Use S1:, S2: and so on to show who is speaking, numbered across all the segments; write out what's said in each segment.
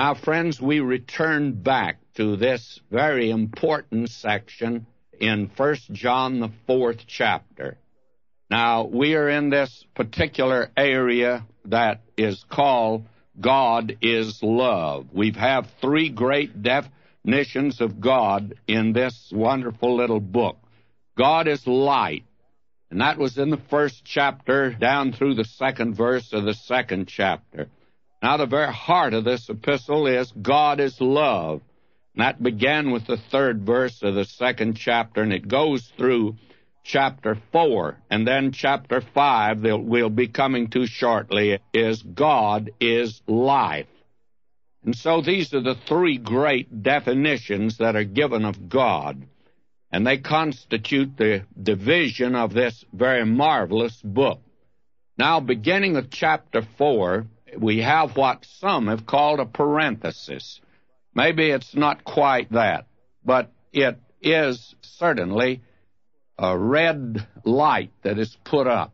S1: Now, friends, we return back to this very important section in 1 John, the fourth chapter. Now, we are in this particular area that is called God is love. We have three great definitions of God in this wonderful little book. God is light, and that was in the first chapter down through the second verse of the second chapter. Now, the very heart of this epistle is God is love. And that began with the third verse of the second chapter, and it goes through chapter 4. And then chapter 5, that we'll be coming to shortly, is God is life. And so these are the three great definitions that are given of God, and they constitute the division of this very marvelous book. Now, beginning with chapter 4, we have what some have called a parenthesis. Maybe it's not quite that, but it is certainly a red light that is put up,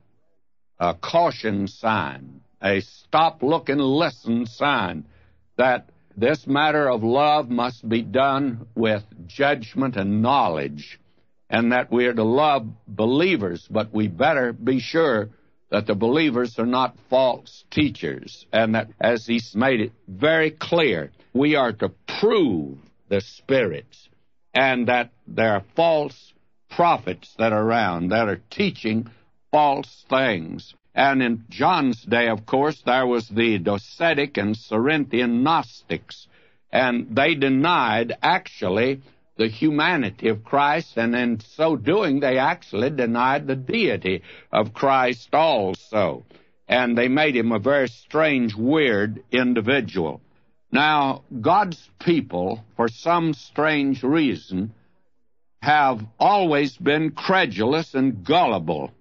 S1: a caution sign, a stop, look, and listen sign that this matter of love must be done with judgment and knowledge, and that we are to love believers, but we better be sure that the believers are not false teachers, and that as he's made it very clear, we are to prove the spirits, and that there are false prophets that are around that are teaching false things. And in John's day, of course, there was the Docetic and Cerinthian Gnostics, and they denied actually the humanity of Christ, and in so doing, they actually denied the deity of Christ also. And they made him a very strange, weird individual. Now, God's people, for some strange reason, have always been credulous and gullible.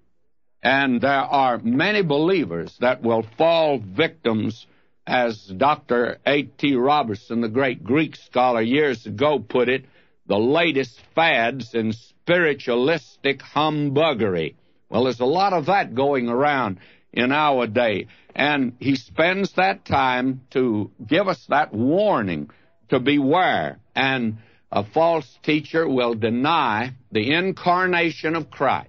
S1: And there are many believers that will fall victims as Dr. A.T. Robertson, the great Greek scholar, years ago put it, the latest fads in spiritualistic humbuggery. Well, there's a lot of that going around in our day. And he spends that time to give us that warning to beware. And a false teacher will deny the incarnation of Christ.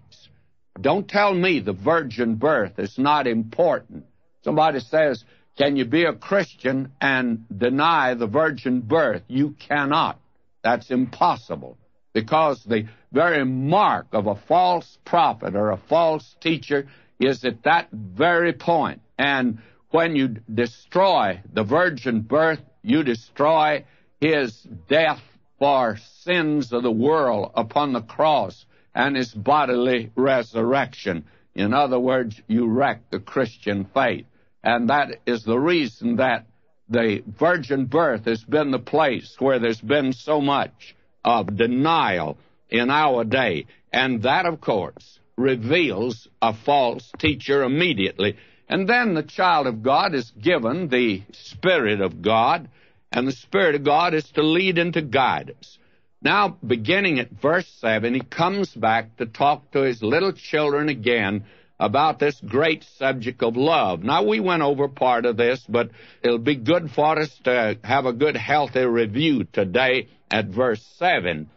S1: Don't tell me the virgin birth is not important. Somebody says, Can you be a Christian and deny the virgin birth? You cannot. That's impossible because the very mark of a false prophet or a false teacher is at that very point. And when you destroy the virgin birth, you destroy his death for sins of the world upon the cross and his bodily resurrection. In other words, you wreck the Christian faith. And that is the reason that the virgin birth has been the place where there's been so much of denial in our day. And that, of course, reveals a false teacher immediately. And then the child of God is given the Spirit of God, and the Spirit of God is to lead and to guide us. Now, beginning at verse 7, he comes back to talk to his little children again about this great subject of love. Now, we went over part of this, but it'll be good for us to have a good, healthy review today at verse 7.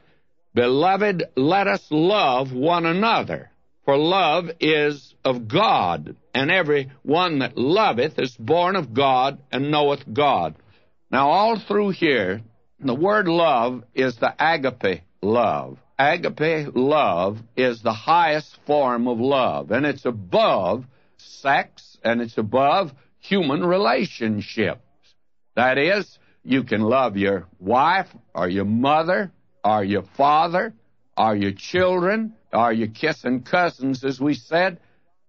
S1: Beloved, let us love one another, for love is of God, and every one that loveth is born of God and knoweth God. Now, all through here, the word love is the agape love agape love is the highest form of love, and it's above sex and it's above human relationships. That is, you can love your wife or your mother or your father or your children or your kissing cousins, as we said,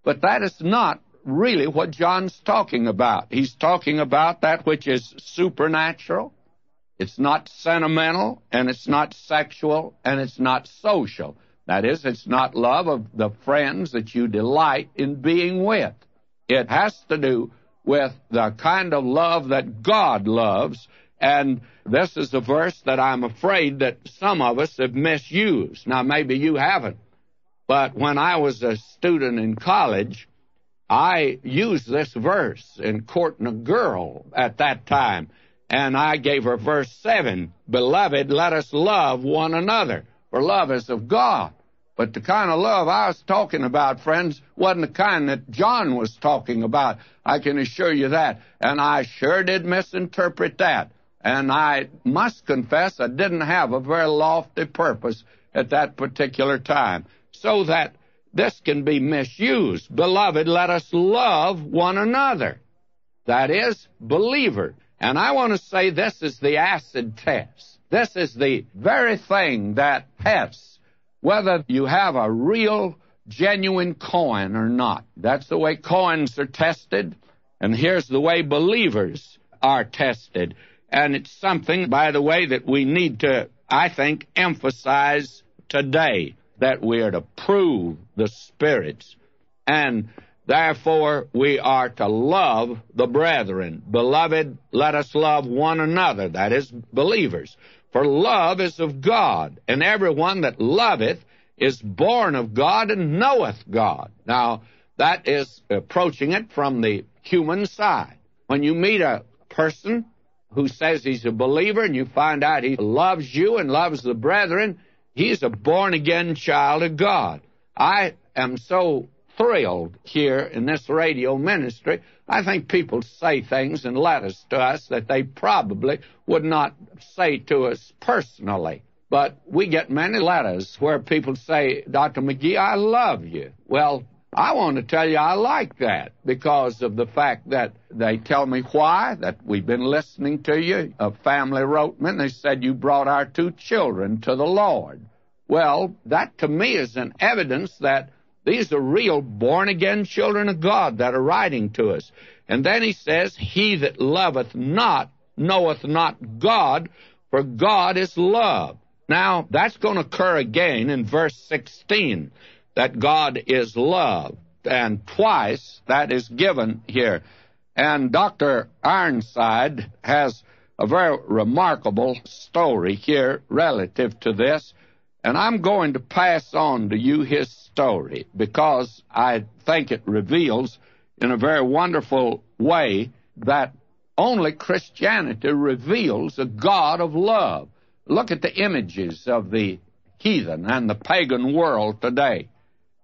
S1: but that is not really what John's talking about. He's talking about that which is supernatural, it's not sentimental, and it's not sexual, and it's not social. That is, it's not love of the friends that you delight in being with. It has to do with the kind of love that God loves. And this is a verse that I'm afraid that some of us have misused. Now, maybe you haven't. But when I was a student in college, I used this verse in courting a girl at that time. And I gave her verse 7 Beloved, let us love one another, for love is of God. But the kind of love I was talking about, friends, wasn't the kind that John was talking about. I can assure you that. And I sure did misinterpret that. And I must confess I didn't have a very lofty purpose at that particular time. So that this can be misused. Beloved, let us love one another. That is, believer. And I want to say this is the acid test. This is the very thing that tests whether you have a real, genuine coin or not. That's the way coins are tested, and here's the way believers are tested. And it's something, by the way, that we need to, I think, emphasize today that we are to prove the spirits. And Therefore, we are to love the brethren. Beloved, let us love one another, that is, believers. For love is of God, and everyone that loveth is born of God and knoweth God. Now, that is approaching it from the human side. When you meet a person who says he's a believer and you find out he loves you and loves the brethren, he's a born again child of God. I am so thrilled here in this radio ministry. I think people say things in letters to us that they probably would not say to us personally. But we get many letters where people say, Dr. McGee, I love you. Well, I want to tell you I like that because of the fact that they tell me why, that we've been listening to you. A family wrote me and they said you brought our two children to the Lord. Well, that to me is an evidence that these are real born again children of God that are writing to us. And then he says, He that loveth not knoweth not God, for God is love. Now, that's going to occur again in verse 16, that God is love. And twice that is given here. And Dr. Ironside has a very remarkable story here relative to this. And I'm going to pass on to you his story because I think it reveals in a very wonderful way that only Christianity reveals a God of love. Look at the images of the heathen and the pagan world today.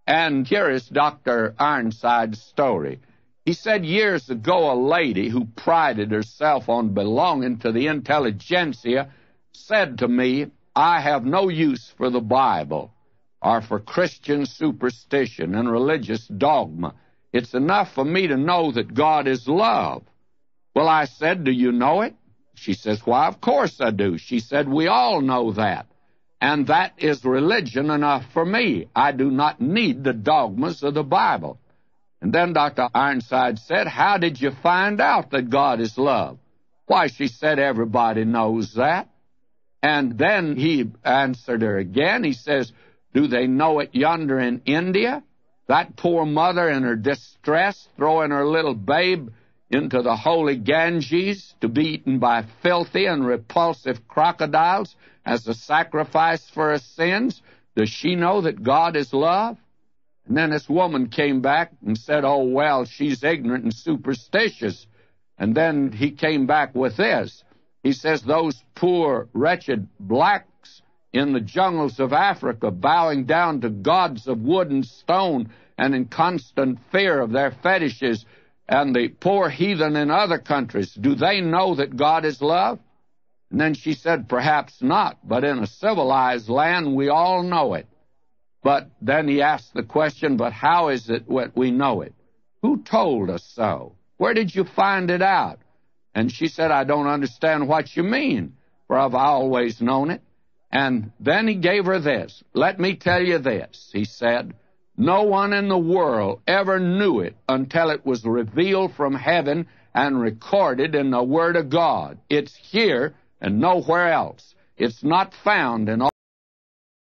S1: And here is Dr. Ironside's story. He said years ago a lady who prided herself on belonging to the intelligentsia said to me, I have no use for the Bible or for Christian superstition and religious dogma. It's enough for me to know that God is love. Well, I said, Do you know it? She says, Why, of course I do. She said, We all know that. And that is religion enough for me. I do not need the dogmas of the Bible. And then Dr. Ironside said, How did you find out that God is love? Why, she said, Everybody knows that. And then he answered her again. He says, Do they know it yonder in India? That poor mother in her distress, throwing her little babe into the holy Ganges to be eaten by filthy and repulsive crocodiles as a sacrifice for her sins. Does she know that God is love? And then this woman came back and said, Oh, well, she's ignorant and superstitious. And then he came back with this he says, Those poor, wretched blacks in the jungles of Africa, bowing down to gods of wood and stone and in constant fear of their fetishes, and the poor heathen in other countries, do they know that God is love? And then she said, Perhaps not, but in a civilized land we all know it. But then he asked the question, But how is it that we know it? Who told us so? Where did you find it out? And she said, I don't understand what you mean, for I've always known it. And then he gave her this. Let me tell you this, he said. No one in the world ever knew it until it was revealed from heaven and recorded in the Word of God. It's here and nowhere else. It's not found in all